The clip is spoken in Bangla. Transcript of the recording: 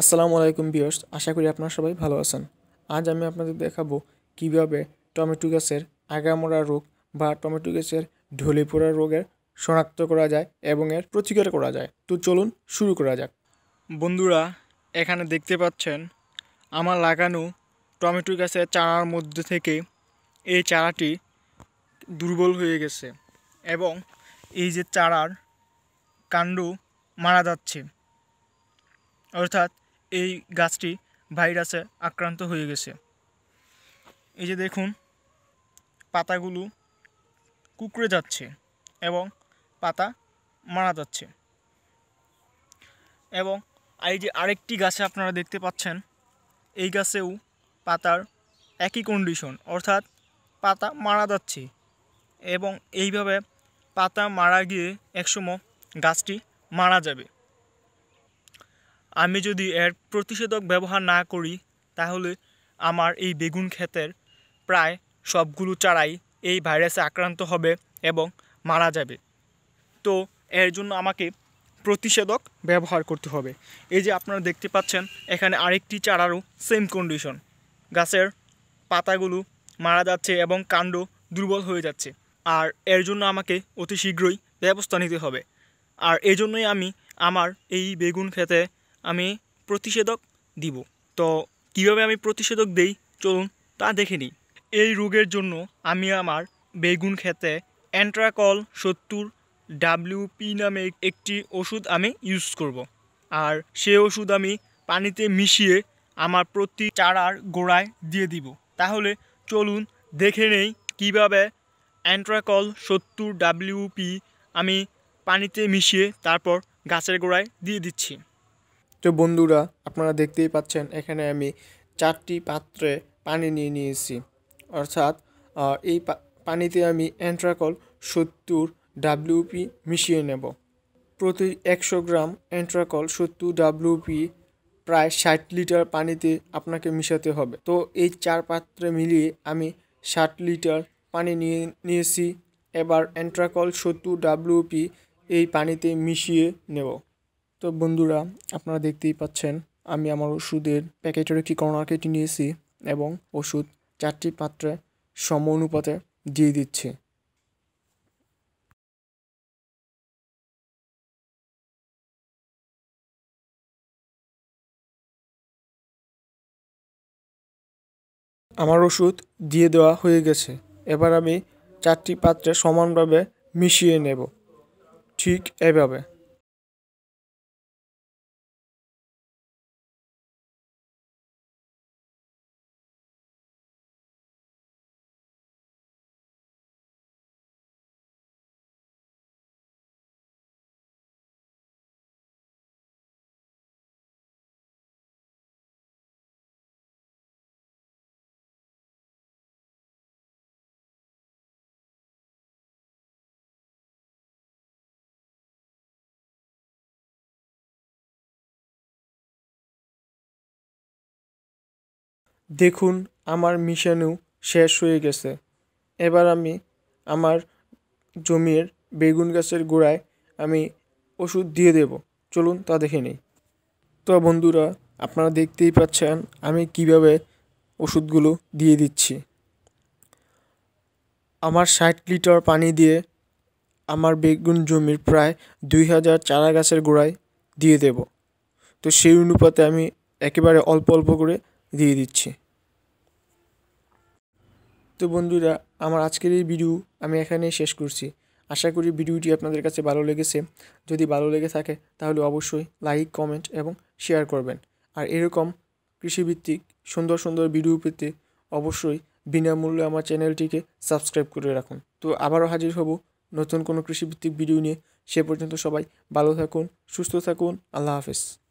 আসসালামু আলাইকুম বিয়ার্স আশা করি আপনারা সবাই ভালো আছেন আজ আমি আপনাদের দেখাবো কিভাবে টমেটো গাছের আগামরা রোগ বা টমেটো গাছের ঢলে পোড়া রোগের শনাক্ত করা যায় এবং এর প্রতিকার করা যায় তো চলুন শুরু করা যাক বন্ধুরা এখানে দেখতে পাচ্ছেন আমার লাগানো টমেটো গাছের চারার মধ্যে থেকে এই চারাটি দুর্বল হয়ে গেছে এবং এই যে চারার কাণ্ড মারা যাচ্ছে অর্থাৎ এই গাছটি ভাইরাসে আক্রান্ত হয়ে গেছে এই যে দেখুন পাতাগুলো কুকড়ে যাচ্ছে এবং পাতা মারা যাচ্ছে এবং এই যে আরেকটি গাছে আপনারা দেখতে পাচ্ছেন এই গাছেও পাতার একই কন্ডিশন অর্থাৎ পাতা মারা যাচ্ছে এবং এইভাবে পাতা মারা গিয়ে একসময় গাছটি মারা যাবে আমি যদি এর প্রতিষেধক ব্যবহার না করি তাহলে আমার এই বেগুন ক্ষেতের প্রায় সবগুলো চারাই এই ভাইরাসে আক্রান্ত হবে এবং মারা যাবে তো এর জন্য আমাকে প্রতিষেধক ব্যবহার করতে হবে এই যে আপনারা দেখতে পাচ্ছেন এখানে আরেকটি চারারও সেম কন্ডিশন গাছের পাতাগুলো মারা যাচ্ছে এবং কাণ্ড দুর্বল হয়ে যাচ্ছে আর এর জন্য আমাকে অতি শীঘ্রই ব্যবস্থা নিতে হবে আর এই জন্যই আমি আমার এই বেগুন খেতে আমি প্রতিষেধক দিব তো কিভাবে আমি প্রতিষেধক দেই চলুন তা দেখে নিই এই রোগের জন্য আমি আমার বেগুন খেতে অ্যান্ট্রাকল সত্তর ডাব্লিউপি নামে একটি ওষুধ আমি ইউজ করব। আর সে ওষুধ আমি পানিতে মিশিয়ে আমার প্রতি চারার গোড়ায় দিয়ে দিব তাহলে চলুন দেখে নেই কীভাবে অ্যান্ট্রাকল সত্তর ডাব্লিউপি আমি পানিতে মিশিয়ে তারপর গাছের গোড়ায় দিয়ে দিচ্ছি তো বন্ধুরা আপনারা দেখতেই পাচ্ছেন এখানে আমি চারটি পাত্রে পানি নিয়ে নিয়েছি অর্থাৎ এই পানিতে আমি অ্যান্ট্রাকল সত্তর ডাব্লিউপি মিশিয়ে নেব প্রতি একশো গ্রাম অ্যান্ট্রাকল সত্তর ডাব্লিউপি প্রায় ষাট লিটার পানিতে আপনাকে মিশাতে হবে তো এই চার পাত্রে মিলিয়ে আমি ষাট লিটার পানি নিয়ে নিয়েছি এবার অ্যান্ট্রাকল সত্তর ডাব্লিউপি এই পানিতে মিশিয়ে নেব তো বন্ধুরা আপনারা দেখতেই পাচ্ছেন আমি আমার ওষুধের প্যাকেটের একটি কর্নার কেটে নিয়েছি এবং ওষুধ চারটি পাত্রে সম অনুপাতে দিয়ে দিচ্ছি আমার ওষুধ দিয়ে দেওয়া হয়ে গেছে এবার আমি চারটি পাত্রে সমানভাবে মিশিয়ে নেব ঠিক এভাবে দেখুন আমার মিশানু শেষ হয়ে গেছে এবার আমি আমার জমির বেগুন গাছের গোড়ায় আমি ওষুধ দিয়ে দেব চলুন তা দেখে নিই তো বন্ধুরা আপনারা দেখতেই পাচ্ছেন আমি কিভাবে ওষুধগুলো দিয়ে দিচ্ছি আমার ষাট লিটার পানি দিয়ে আমার বেগুন জমির প্রায় দুই হাজার চারা গাছের গোড়ায় দিয়ে দেব তো সেই অনুপাতে আমি একেবারে অল্প অল্প করে দিয়ে দিচ্ছে তো বন্ধুরা আমার আজকের এই ভিডিও আমি এখানেই শেষ করছি আশা করি ভিডিওটি আপনাদের কাছে ভালো লেগেছে যদি ভালো লেগে থাকে তাহলে অবশ্যই লাইক কমেন্ট এবং শেয়ার করবেন আর এরকম কৃষিভিত্তিক সুন্দর সুন্দর ভিডিও পেতে অবশ্যই বিনামূল্যে আমার চ্যানেলটিকে সাবস্ক্রাইব করে রাখুন তো আবারও হাজির হব নতুন কোনো কৃষিভিত্তিক ভিডিও নিয়ে সে পর্যন্ত সবাই ভালো থাকুন সুস্থ থাকুন আল্লাহ হাফেজ